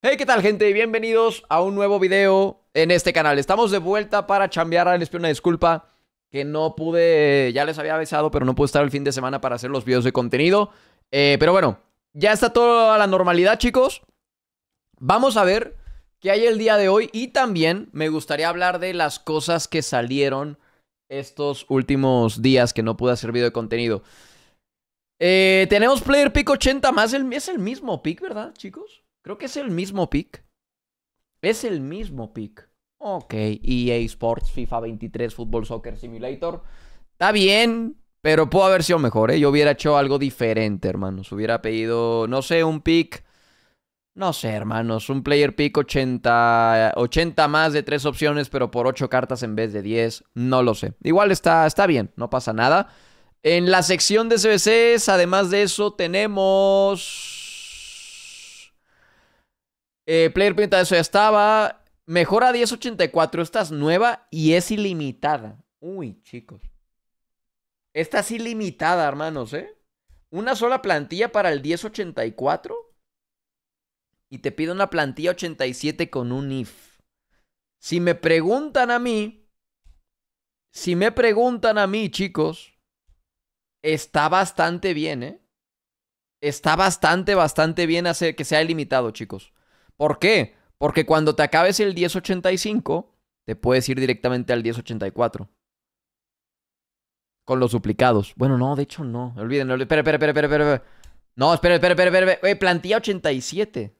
Hey, ¿qué tal gente? Bienvenidos a un nuevo video en este canal. Estamos de vuelta para chambear. Les pido una disculpa que no pude, ya les había besado pero no pude estar el fin de semana para hacer los videos de contenido. Eh, pero bueno, ya está toda la normalidad, chicos. Vamos a ver qué hay el día de hoy y también me gustaría hablar de las cosas que salieron estos últimos días que no pude hacer video de contenido. Eh, tenemos Player Pick 80 más, es el mismo pick, ¿verdad, chicos? Creo que es el mismo pick. Es el mismo pick. Ok, EA Sports, FIFA 23, Football Soccer Simulator. Está bien, pero pudo haber sido mejor, ¿eh? Yo hubiera hecho algo diferente, hermanos. Hubiera pedido, no sé, un pick. No sé, hermanos. Un player pick 80, 80 más de tres opciones, pero por ocho cartas en vez de 10. No lo sé. Igual está, está bien, no pasa nada. En la sección de CBCs, además de eso, tenemos... Eh, player Pinta, eso ya estaba. Mejora 1084, esta es nueva y es ilimitada. Uy, chicos. Esta es ilimitada, hermanos, ¿eh? Una sola plantilla para el 1084. Y te pido una plantilla 87 con un if. Si me preguntan a mí, si me preguntan a mí, chicos, está bastante bien, ¿eh? Está bastante, bastante bien hacer que sea ilimitado, chicos. ¿Por qué? Porque cuando te acabes el 1085, te puedes ir directamente al 1084. Con los suplicados. Bueno, no, de hecho no. Olvídenlo. Espera, espera, espera, espera, espera. No, espera, espera, espera, espera. plantilla 87.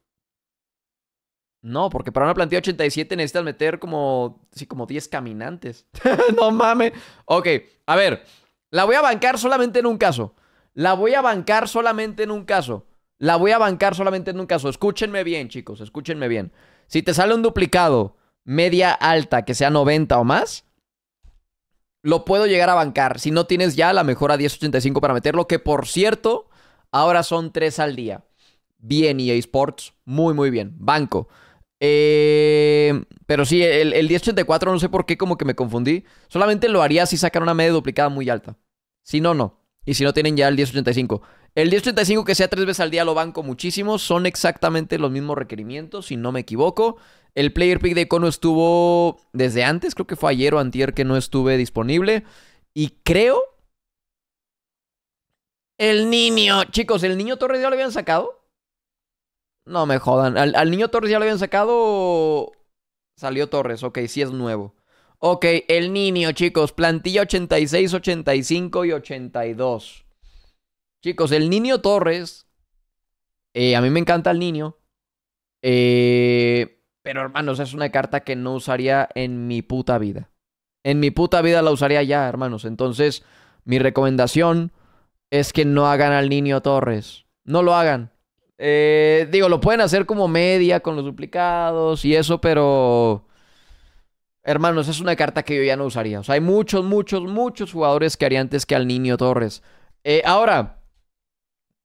No, porque para una plantilla 87 necesitas meter como. Sí, como 10 caminantes. no mames. Ok, a ver. La voy a bancar solamente en un caso. La voy a bancar solamente en un caso. La voy a bancar solamente en un caso. Escúchenme bien, chicos, escúchenme bien. Si te sale un duplicado media alta que sea 90 o más, lo puedo llegar a bancar. Si no tienes ya la mejora 1085 para meterlo, que por cierto, ahora son 3 al día. Bien, EA Sports, muy, muy bien. Banco. Eh, pero sí, el, el 1084 no sé por qué, como que me confundí. Solamente lo haría si sacan una media duplicada muy alta. Si no, no. Y si no tienen ya el 1085. El 1035 que sea tres veces al día lo banco muchísimo. Son exactamente los mismos requerimientos, si no me equivoco. El player pick de Econo estuvo desde antes, creo que fue ayer o antier que no estuve disponible. Y creo... El niño, chicos, ¿el niño Torres ya lo habían sacado? No me jodan. ¿Al, niño Torres ya lo habían sacado Salió Torres, ok, sí es nuevo. Ok, el niño, chicos, plantilla 86, 85 y 82. Chicos, el niño Torres. Eh, a mí me encanta el niño. Eh, pero hermanos, es una carta que no usaría en mi puta vida. En mi puta vida la usaría ya, hermanos. Entonces, mi recomendación es que no hagan al niño Torres. No lo hagan. Eh, digo, lo pueden hacer como media con los duplicados y eso, pero... Hermanos, es una carta que yo ya no usaría. O sea, hay muchos, muchos, muchos jugadores que haría antes que al niño Torres. Eh, ahora,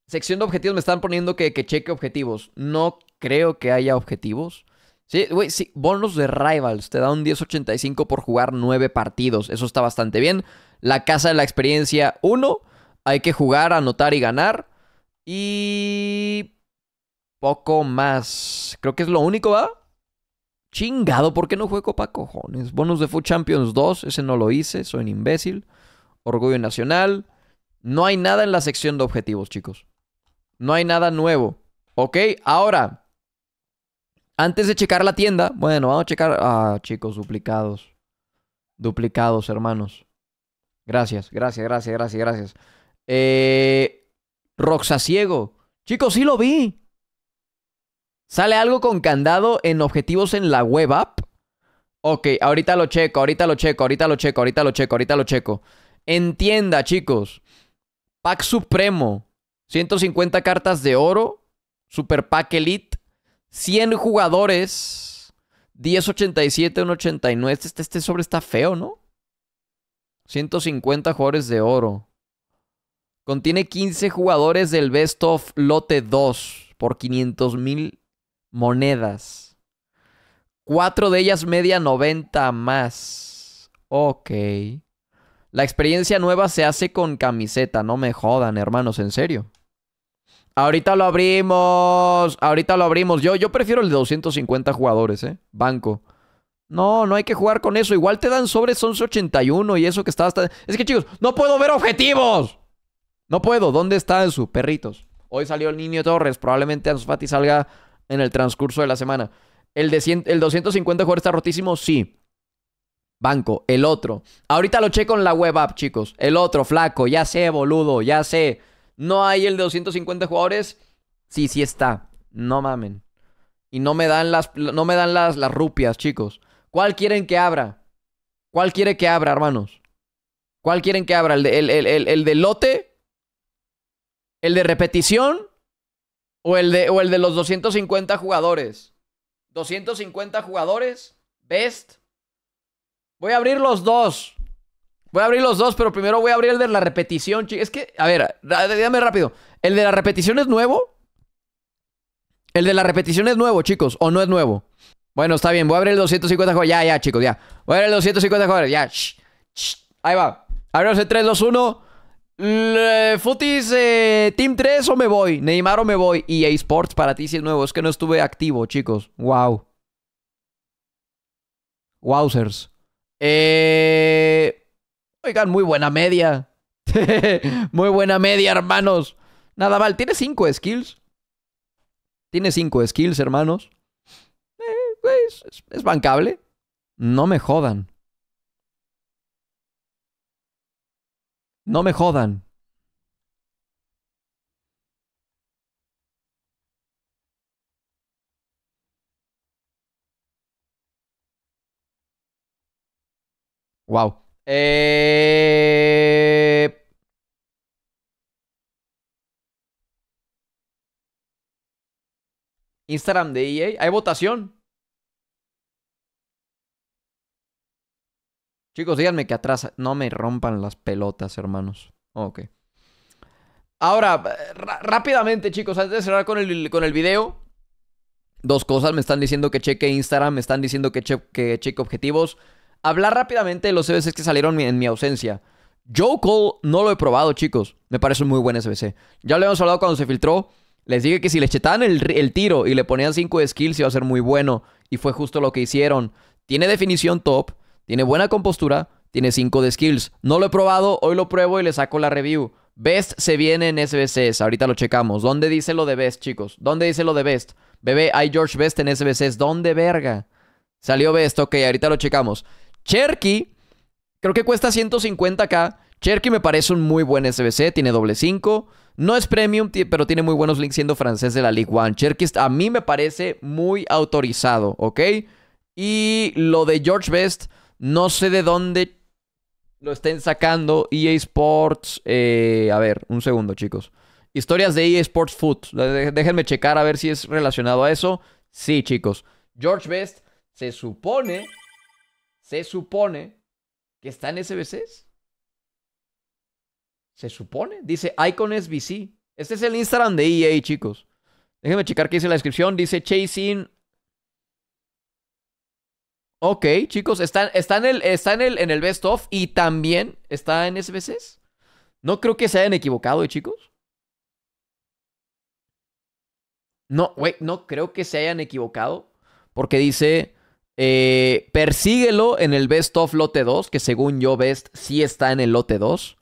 sección de objetivos me están poniendo que, que cheque objetivos. No creo que haya objetivos. Sí, güey, sí, bonus de Rivals. Te da un 10.85 por jugar 9 partidos. Eso está bastante bien. La casa de la experiencia 1. Hay que jugar, anotar y ganar. Y... Poco más. Creo que es lo único, ¿va? Chingado, ¿por qué no juego para cojones? Bonus de Food Champions 2. Ese no lo hice, soy un imbécil. Orgullo Nacional. No hay nada en la sección de objetivos, chicos. No hay nada nuevo. Ok, ahora, antes de checar la tienda, bueno, vamos a checar. Ah, chicos, duplicados. Duplicados, hermanos. Gracias, gracias, gracias, gracias, gracias. Eh, ciego, Chicos, sí lo vi. Sale algo con candado en objetivos en la web app. Ok, ahorita lo checo, ahorita lo checo, ahorita lo checo, ahorita lo checo, ahorita lo checo. Entienda, chicos. Pack Supremo. 150 cartas de oro, Super Pack Elite, 100 jugadores, 1087, 189. Este, este, este sobre está feo, ¿no? 150 jugadores de oro. Contiene 15 jugadores del Best of Lote 2 por 500 mil monedas. Cuatro de ellas media 90 más. Ok. La experiencia nueva se hace con camiseta, no me jodan, hermanos, en serio. Ahorita lo abrimos, ahorita lo abrimos. Yo, yo prefiero el de 250 jugadores, ¿eh? Banco. No, no hay que jugar con eso. Igual te dan sobres 1181 y eso que está hasta... Es que, chicos, no puedo ver objetivos. No puedo. ¿Dónde están sus perritos? Hoy salió el Niño Torres. Probablemente Anzufati salga en el transcurso de la semana. ¿El, de ¿El 250 jugadores está rotísimo? Sí. Banco, el otro. Ahorita lo checo en la web app, chicos. El otro, flaco, ya sé, boludo, ya sé. No hay el de 250 jugadores. Sí, sí está. No mamen. Y no me dan las, no me dan las, rupias, chicos. ¿Cuál quieren que abra? ¿Cuál quiere que abra, hermanos? ¿Cuál quieren que abra? ¿El de, lote? ¿El de repetición? ¿O el de, ¿O el de los 250 jugadores? ¿250 jugadores? ¿Best? Voy a abrir los dos. Voy a abrir los dos, pero primero voy a abrir el de la repetición. Es que, a ver, dígame rápido. ¿El de la repetición es nuevo? El de la repetición es nuevo, chicos, o no es nuevo. Bueno, está bien, voy a abrir el 250 Ya, ya, chicos, ya. Voy a abrir el 250 jugadores. Ya, shh, Ahí va. Abrimos el 3, 2, 1. futis, eh, Team 3 o me voy. Neymar o me voy. Y esports para ti si es nuevo. Es que no estuve activo, chicos. Wow. Wowzers. Eh, oigan, muy buena media. muy buena media, hermanos. Nada mal, tiene 5 skills. Tiene 5 skills, hermanos. Eh, es bancable. No me jodan. No me jodan. Wow. Eh, Instagram de EA. Hay votación. Chicos, díganme que atrás no me rompan las pelotas, hermanos. Ok. Ahora, eh, rápidamente, chicos, antes de cerrar con el, con el video, dos cosas. Me están diciendo que cheque Instagram, me están diciendo que, que cheque objetivos hablar rápidamente de los SBCs que salieron en mi ausencia. Joe Cole no lo he probado, chicos. Me parece un muy buen SBC. Ya lo habíamos hablado cuando se filtró. Les dije que si le chetaban el, el tiro y le ponían 5 de skills iba a ser muy bueno. Y fue justo lo que hicieron. Tiene definición top, tiene buena compostura, tiene 5 de skills. No lo he probado, hoy lo pruebo y le saco la review. Best se viene en SBCs, ahorita lo checamos. ¿Dónde dice lo de Best, chicos? ¿Dónde dice lo de Best? Bebé, hay George Best en SBCs. ¿Dónde verga? Salió Best, ok, ahorita lo checamos. Cherky, creo que cuesta 150k. Cherky me parece un muy buen SBC, tiene doble 5. No es premium, pero tiene muy buenos links siendo francés de la League One. Cherky a mí me parece muy autorizado, ¿ok? Y lo de George Best, no sé de dónde lo estén sacando. EA Sports, eh, a ver, un segundo, chicos. Historias de EA Sports Foot. Déjenme checar a ver si es relacionado a eso. Sí, chicos. George Best se supone se supone que está en SBCs. Se supone. Dice Icon SBC. Este es el Instagram de EA, chicos. Déjenme checar qué dice la descripción. Dice Chasing. Ok, chicos, está, está, en, el, está en, el, en el best of y también está en SBCs. No creo que se hayan equivocado, eh, chicos. No, güey, no creo que se hayan equivocado. Porque dice eh, persíguelo en el Best of Lote 2, que según yo Best sí está en el Lote 2.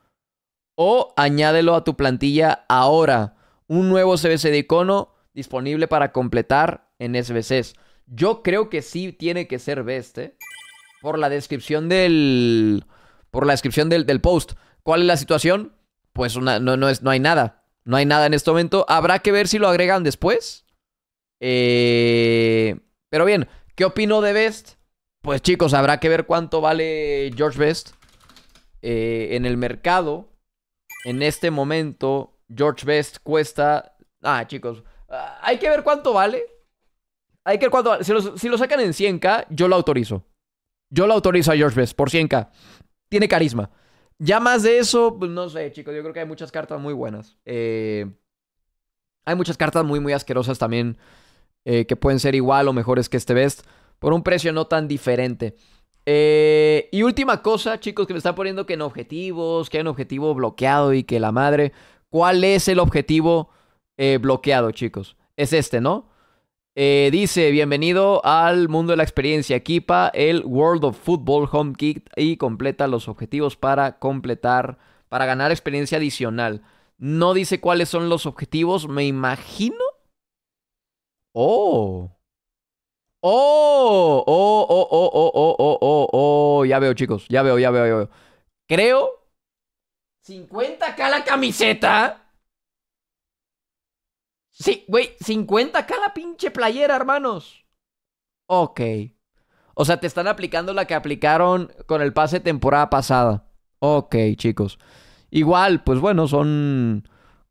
O añádelo a tu plantilla ahora. Un nuevo CBC de icono disponible para completar en SBCs. Yo creo que sí tiene que ser Best, ¿eh? Por la descripción del... Por la descripción del, post. ¿Cuál es la situación? Pues no, no, es, no hay nada. No hay nada en este momento. Habrá que ver si lo agregan después. Eh, pero bien, ¿Qué opino de Best? Pues chicos, habrá que ver cuánto vale George Best. Eh, en el mercado, en este momento, George Best cuesta... Ah, chicos, ah, hay que ver cuánto vale. Hay que ver cuánto vale. Si lo, sacan en 100k, yo lo autorizo. Yo lo autorizo a George Best por 100k. Tiene carisma. Ya más de eso, pues no sé, chicos. Yo creo que hay muchas cartas muy buenas. Eh, hay muchas cartas muy, muy asquerosas también eh, que pueden ser igual o mejores que este Best, por un precio no tan diferente. Eh, y última cosa, chicos, que me están poniendo que en objetivos, que hay un objetivo bloqueado y que la madre. ¿Cuál es el objetivo eh, bloqueado, chicos? Es este, ¿no? dice, bienvenido al mundo de la experiencia. Equipa el World of Football Home Kit y completa los objetivos para completar, para ganar experiencia adicional. No dice cuáles son los objetivos, me imagino Oh. Oh, oh, oh, oh, oh, oh, oh, oh, oh. Ya veo, chicos. Ya veo, ya veo, ya veo. Creo. 50k la camiseta. Sí, güey, 50k la pinche playera, hermanos. Ok. O sea, te están aplicando la que aplicaron con el pase temporada pasada. Ok, chicos. Igual, pues bueno, son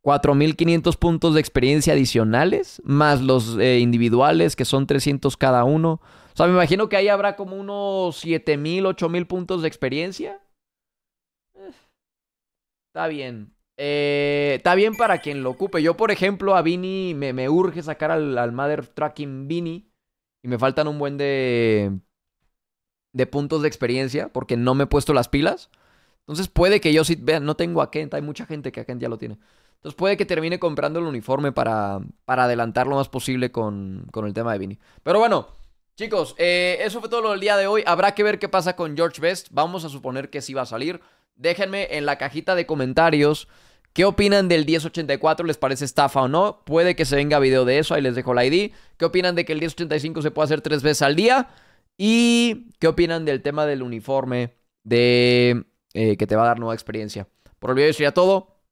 4.500 puntos de experiencia adicionales, más los eh, individuales, que son 300 cada uno. O sea, me imagino que ahí habrá como unos 7.000, 8.000 puntos de experiencia. Eh, está bien. Eh, está bien para quien lo ocupe. Yo, por ejemplo, a Vini me, me urge sacar al, al, Mother Tracking Vini. Y me faltan un buen de, de puntos de experiencia porque no me he puesto las pilas. Entonces puede que yo sí, vean, no tengo a Kent, hay mucha gente que a Kent ya lo tiene. Entonces puede que termine comprando el uniforme para, para adelantar lo más posible con, con el tema de Vini. Pero bueno, chicos, eh, eso fue todo lo del día de hoy. Habrá que ver qué pasa con George Best. Vamos a suponer que sí va a salir. Déjenme en la cajita de comentarios. ¿Qué opinan del 1084? ¿Les parece estafa o no? Puede que se venga video de eso, ahí les dejo la ID. ¿Qué opinan de que el 1085 se puede hacer tres veces al día? ¿Y qué opinan del tema del uniforme de eh, que te va a dar nueva experiencia? Por el video eso sería todo